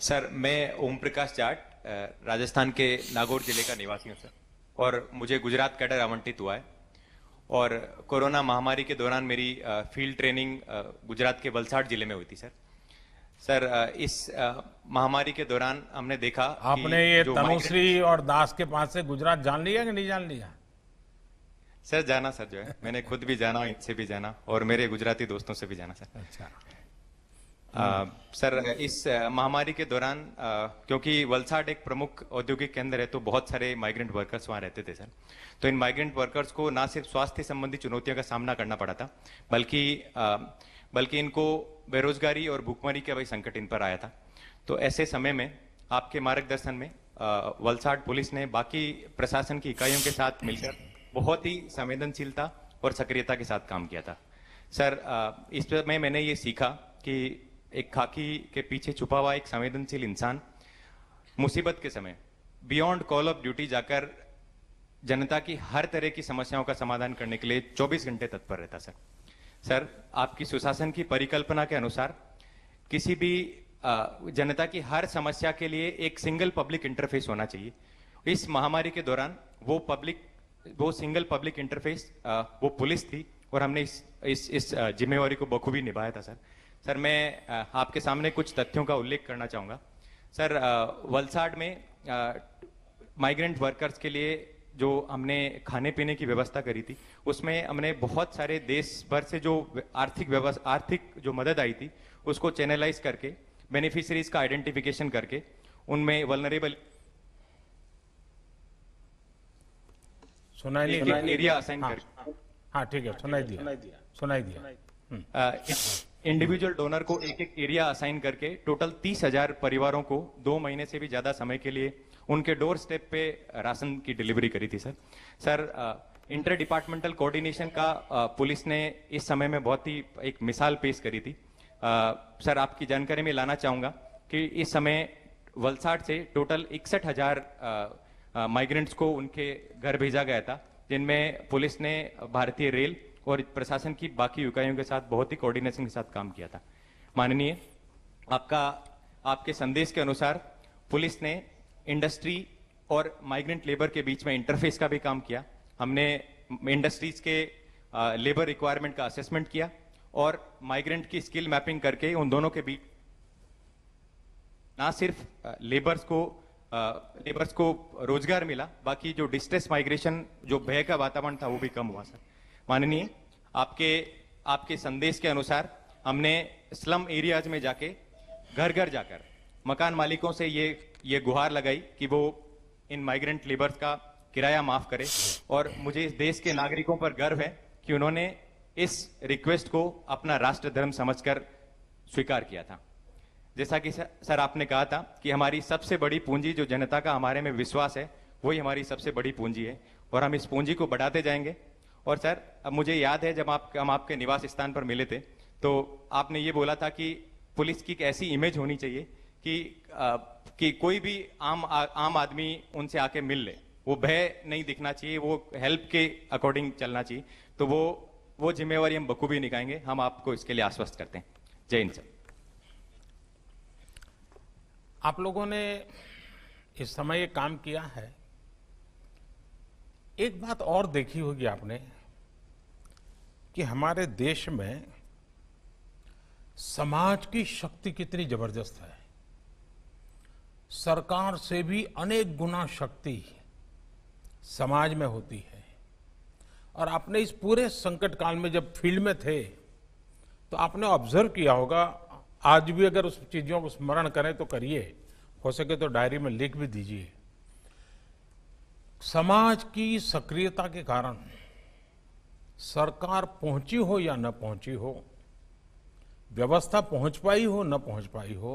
Sir मैं ओम प्रकाश जाट राजस्थान के नागौर जिले का निवासी हूँ सर और मुझे गुजरात कैडर आवंटित हुआ है और कोरोना महामारी के दौरान मेरी फील्ड ट्रेनिंग गुजरात के वलसाड जिले में हुई थी सर सर इस महामारी के दौरान हमने देखा आपने ये तनुश्री और दास के पास से गुजरात जान लिया कि नहीं जान लिया सर जाना सर जो है मैंने खुद भी जाना इनसे भी जाना और मेरे गुजराती दोस्तों से भी जाना सर अच्छा आ, सर इस महामारी के दौरान क्योंकि वलसाड एक प्रमुख औद्योगिक केंद्र है तो बहुत सारे माइग्रेंट वर्कर्स वहाँ रहते थे सर तो इन माइग्रेंट वर्कर्स को ना सिर्फ स्वास्थ्य संबंधी चुनौतियों का सामना करना पड़ा था बल्कि आ, बल्कि इनको बेरोजगारी और भूखमरी का भी संकट इन पर आया था तो ऐसे समय में आपके मार्गदर्शन में वलसाड पुलिस ने बाकी प्रशासन की इकाइयों के साथ मिलकर बहुत ही संवेदनशीलता और सक्रियता के साथ काम किया था सर इस समय मैंने ये सीखा कि एक खाकी के पीछे छुपा हुआ एक संवेदनशील इंसान मुसीबत के समय बियॉन्ड कॉल ऑफ ड्यूटी जाकर जनता की हर तरह की समस्याओं का समाधान करने के लिए 24 घंटे तत्पर रहता सर सर आपकी सुशासन की परिकल्पना के अनुसार किसी भी जनता की हर समस्या के लिए एक सिंगल पब्लिक इंटरफेस होना चाहिए इस महामारी के दौरान वो पब्लिक वो सिंगल पब्लिक इंटरफेस वो पुलिस थी और हमने इस इस, इस जिम्मेवारी को बखूबी निभाया था सर सर मैं आपके सामने कुछ तथ्यों का उल्लेख करना चाहूँगा सर वलसाड में माइग्रेंट वर्कर्स के लिए जो हमने खाने पीने की व्यवस्था करी थी उसमें हमने बहुत सारे देश भर से जो आर्थिक व्यवस्था आर्थिक जो मदद आई थी उसको चैनलाइज करके बेनिफिशरीज का आइडेंटिफिकेशन करके उनमें वलनरेबल सुनाई एरिया असाइन करके हाँ ठीक है सुनाई दिया सुनाई दिया हम्म। इंडिविजुअल डोनर को एक एक एरिया असाइन करके टोटल तीस हजार परिवारों को दो महीने से भी ज्यादा समय के लिए उनके डोर स्टेप पे राशन की डिलीवरी करी थी sir sir inter departmental coordination का पुलिस uh, ने इस समय में बहुत ही एक मिसाल पेश करी थी आ, uh, सर आपकी जानकारी में लाना चाहूँगा कि इस समय वलसाड से टोटल इकसठ हजार माइग्रेंट्स uh, को उनके घर भेजा गया था जिनमें पुलिस ने भारतीय रेल और प्रशासन की बाकी इकाइयों के साथ बहुत ही कोऑर्डिनेशन के साथ काम किया था माननीय आपका आपके संदेश के अनुसार पुलिस ने इंडस्ट्री और माइग्रेंट लेबर के बीच में इंटरफेस का भी काम किया हमने इंडस्ट्रीज के लेबर रिक्वायरमेंट का असेसमेंट किया और माइग्रेंट की स्किल मैपिंग करके उन दोनों के बीच ना सिर्फ लेबर्स को लेबर्स को रोजगार मिला बाकी जो डिस्ट्रेस माइग्रेशन जो भय का वातावरण था वो भी कम हुआ सर माननीय आपके आपके संदेश के अनुसार हमने स्लम एरियाज में जाके घर घर जाकर मकान मालिकों से ये ये गुहार लगाई कि वो इन माइग्रेंट लेबर्स का किराया माफ करे और मुझे इस देश के नागरिकों पर गर्व है कि उन्होंने इस रिक्वेस्ट को अपना राष्ट्र धर्म समझ स्वीकार किया था जैसा कि सर आपने कहा था कि हमारी सबसे बड़ी पूंजी जो जनता का हमारे में विश्वास है वही हमारी सबसे बड़ी पूंजी है और हम इस पूंजी को बढ़ाते जाएंगे और सर अब मुझे याद है जब आप हम आपके निवास स्थान पर मिले थे तो आपने ये बोला था कि पुलिस की एक ऐसी इमेज होनी चाहिए कि आ, कि कोई भी आम आ, आम आदमी उनसे आके मिल ले वो भय नहीं दिखना चाहिए वो हेल्प के अकॉर्डिंग चलना चाहिए तो वो वो जिम्मेवारी हम बखूबी निकाएंगे हम आपको इसके लिए आश्वस्त करते हैं जय हिंद सर आप लोगों ने इस समय ये काम किया है एक बात और देखी होगी आपने कि हमारे देश में समाज की शक्ति कितनी जबरदस्त है सरकार से भी अनेक गुना शक्ति समाज में होती है और आपने इस पूरे संकट काल में जब फील्ड में थे तो आपने ऑब्जर्व किया होगा आज भी अगर उस चीज़ों को स्मरण करें तो करिए हो सके तो डायरी में लिख भी दीजिए समाज की सक्रियता के कारण सरकार पहुंची हो या न पहुंची हो व्यवस्था पहुंच पाई हो न पहुंच पाई हो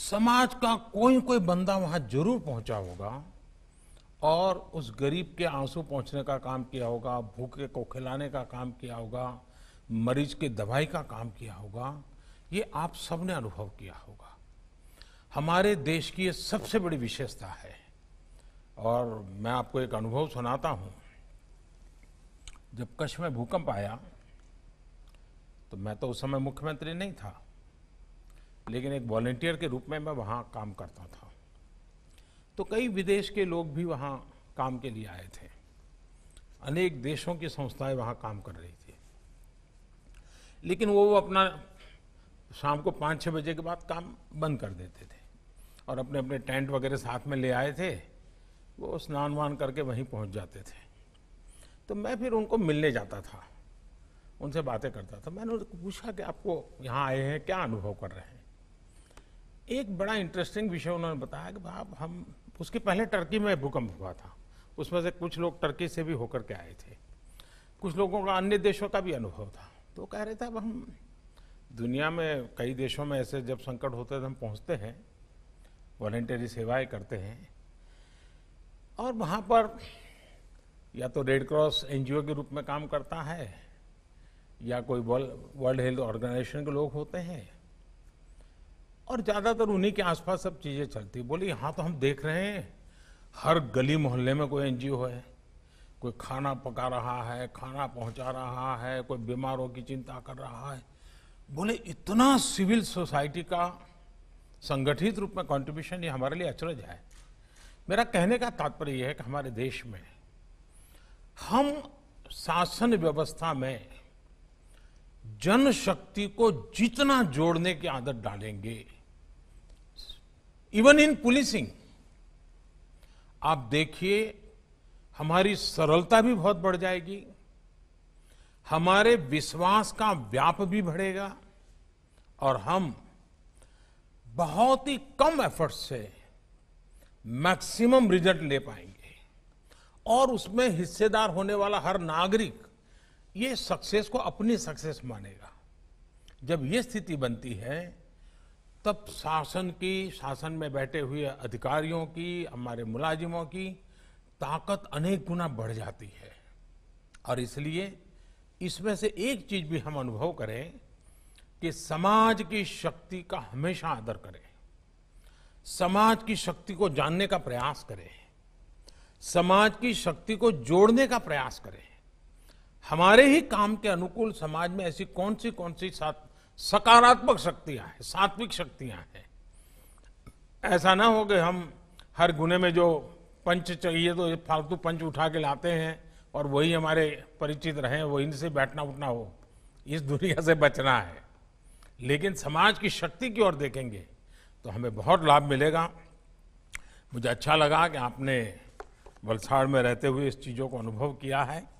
समाज का कोई कोई बंदा वहां जरूर पहुंचा होगा और उस गरीब के आंसू पहुंचने का काम किया होगा भूखे को खिलाने का काम किया होगा मरीज के दवाई का काम किया होगा ये आप सबने अनुभव किया होगा हमारे देश की ये सबसे बड़ी विशेषता है और मैं आपको एक अनुभव सुनाता हूँ जब कश्मीर में भूकंप आया तो मैं तो उस समय मुख्यमंत्री नहीं था लेकिन एक वॉल्टियर के रूप में मैं वहाँ काम करता था तो कई विदेश के लोग भी वहाँ काम के लिए आए थे अनेक देशों की संस्थाएं वहाँ काम कर रही थी लेकिन वो अपना शाम को पाँच छः बजे के बाद काम बंद कर देते थे और अपने अपने टेंट वगैरह साथ में ले आए थे वो स्नान वान करके वहीं पहुँच जाते थे तो मैं फिर उनको मिलने जाता था उनसे बातें करता था मैंने उनको पूछा कि आपको यहाँ आए हैं क्या अनुभव कर रहे हैं एक बड़ा इंटरेस्टिंग विषय उन्होंने बताया कि भाई हम उसके पहले टर्की में भूकंप हुआ था उसमें से कुछ लोग टर्की से भी होकर के आए थे कुछ लोगों का अन्य देशों का भी अनुभव था तो कह रहे थे अब हम दुनिया में कई देशों में ऐसे जब संकट होते हैं तो हम पहुंचते हैं वॉलेंटरी सेवाएं करते हैं और वहाँ पर या तो रेड क्रॉस एनजीओ के रूप में काम करता है या कोई वर्ल्ड हेल्थ ऑर्गेनाइजेशन के लोग होते हैं और ज़्यादातर उन्हीं के आसपास सब चीज़ें चलती बोली यहां तो हम देख रहे हैं हर गली मोहल्ले में कोई एनजीओ है कोई खाना पका रहा है खाना पहुंचा रहा है कोई बीमारों की चिंता कर रहा है बोले इतना सिविल सोसाइटी का संगठित रूप में कंट्रीब्यूशन ये हमारे लिए अचरज है मेरा कहने का तात्पर्य यह है कि हमारे देश में हम शासन व्यवस्था में जनशक्ति को जितना जोड़ने की आदत डालेंगे इवन इन पुलिसिंग आप देखिए हमारी सरलता भी बहुत बढ़ जाएगी हमारे विश्वास का व्याप भी बढ़ेगा और हम बहुत ही कम एफर्ट से मैक्सिमम रिजल्ट ले पाएंगे और उसमें हिस्सेदार होने वाला हर नागरिक ये सक्सेस को अपनी सक्सेस मानेगा जब ये स्थिति बनती है तब शासन की शासन में बैठे हुए अधिकारियों की हमारे मुलाजिमों की ताकत अनेक गुना बढ़ जाती है और इसलिए इसमें से एक चीज भी हम अनुभव करें कि समाज की शक्ति का हमेशा आदर करें समाज की शक्ति को जानने का प्रयास करें समाज की शक्ति को जोड़ने का प्रयास करें हमारे ही काम के अनुकूल समाज में ऐसी कौन सी कौन सी सकारात्मक शक्तियां हैं सात्विक शक्तियां हैं ऐसा ना हो कि हम हर गुने में जो पंच चाहिए तो फालतू पंच उठा के लाते हैं और वही हमारे परिचित रहे वही इनसे बैठना उठना हो इस दुनिया से बचना है लेकिन समाज की शक्ति की ओर देखेंगे तो हमें बहुत लाभ मिलेगा मुझे अच्छा लगा कि आपने वलसाड़ में रहते हुए इस चीज़ों को अनुभव किया है